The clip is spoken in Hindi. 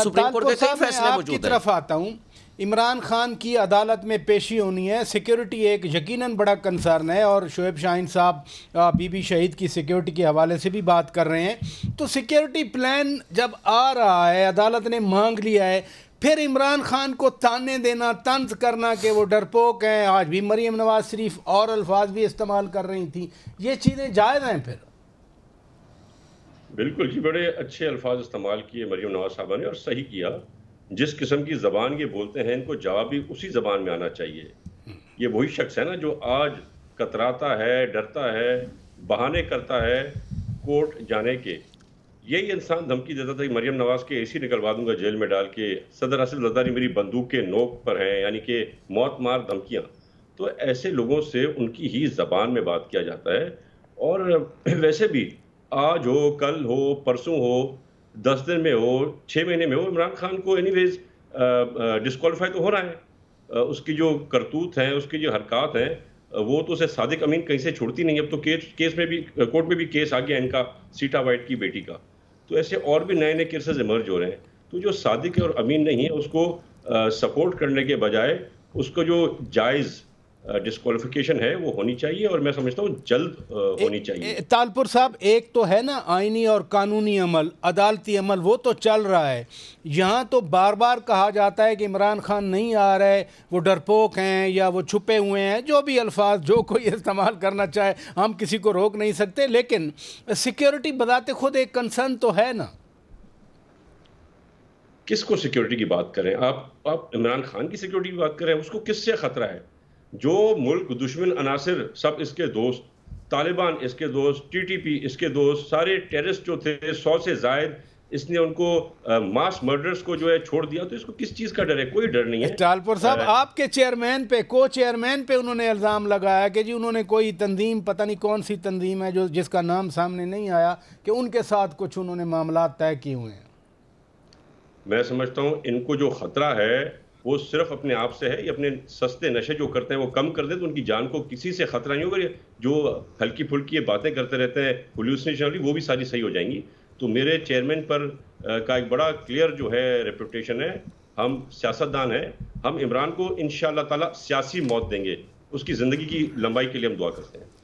सुप्रीम कोर्ट के कई फैसले मौजूद तरफ आता हूँ इमरान खान की अदालत में पेशी होनी है सिक्योरिटी एक यकीनन बड़ा कंसर्न है और शोएब शाहिन साहब बीबी शहीद की सिक्योरिटी के हवाले से भी बात कर रहे हैं तो सिक्योरिटी प्लान जब आ रहा है अदालत ने मांग लिया है फिर इमरान खान को ताने देना तंज करना कि वो डरपोक हैं आज भी मरीम नवाज शरीफ और अल्फाज भी इस्तेमाल कर रही थी ये चीज़ें जायज़ हैं फिर बिल्कुल जी बड़े अच्छे अल्फाज इस्तेमाल किए मरीम नवाज साहबा ने और सही किया जिस किस्म की ज़बान ये बोलते हैं इनको जवाब भी उसी ज़बान में आना चाहिए ये वही शख्स है ना जो आज कतराता है डरता है बहाने करता है कोर्ट जाने के यही इंसान धमकी देता था कि मरीम नवाज़ के ऐसी निकलवा दूंगा जेल में डाल के सदर असल जदारी मेरी बंदूक के नोक पर हैं यानी कि मौत मार धमकियाँ तो ऐसे लोगों से उनकी ही ज़बान में बात किया जाता है और वैसे भी आज हो कल हो परसों हो दस दिन में हो छः महीने में हो इमरान खान को एनी वेज डिस्कवालीफाई तो हो रहा है उसकी जो करतूत हैं उसकी जो हरकत हैं वो तो उसे सादिक अमीन कहीं से छोड़ती नहीं अब तो केस केस में भी कोर्ट में भी केस आ गया इनका सीटा वाइट की बेटी का तो ऐसे और भी नए नए केसेज इमर्ज हो रहे हैं तो जो सादिक और अमीन नहीं है उसको सपोर्ट करने के बजाय उसको जो जायज़ डिस्कालिफिकेशन है वो होनी चाहिए और मैं समझता हूँ जल्द होनी चाहिए तालपुर साहब एक तो है ना आइनी और कानूनी अमल अदालती अमल वो तो चल रहा है यहाँ तो बार बार कहा जाता है कि इमरान खान नहीं आ रहे वो डरपोक हैं या वो छुपे हुए हैं जो भी अल्फाज जो कोई इस्तेमाल करना चाहे हम किसी को रोक नहीं सकते लेकिन सिक्योरिटी बताते खुद एक कंसर्न तो है ना किसको सिक्योरिटी की बात करें आप आप इमरान खान की सिक्योरिटी की बात करें उसको किससे खतरा है जो मुल्क दुश्मन अनासर सब इसके दोस्त तालिबान इसके दोस्त टीटीपी इसके दोस्त सारे टेररिस्ट जो थे सौ से जायद इसने उनको मास मर्डर्स को जो है छोड़ दिया तो इसको किस चीज़ का डर है कोई डर नहीं है टालपुर साहब आपके चेयरमैन पे को चेयरमैन पे उन्होंने इल्ज़ाम लगाया कि जी उन्होंने कोई तंजीम पता नहीं कौन सी तंजीम है जो जिसका नाम सामने नहीं आया कि उनके साथ कुछ उन्होंने मामला तय किए हुए हैं मैं समझता हूँ इनको जो ख़तरा है वो सिर्फ अपने आप से है ये अपने सस्ते नशे जो करते हैं वो कम कर दे तो उनकी जान को किसी से खतरा नहीं होगा जो हल्की फुल्की ये बातें करते रहते हैं पोल्यूशन वो भी सारी सही हो जाएंगी तो मेरे चेयरमैन पर का एक बड़ा क्लियर जो है रेपुटेशन है हम सियासतदान हैं हम इमरान को इन ताला सियासी मौत देंगे उसकी ज़िंदगी की लंबाई के लिए हम दुआ करते हैं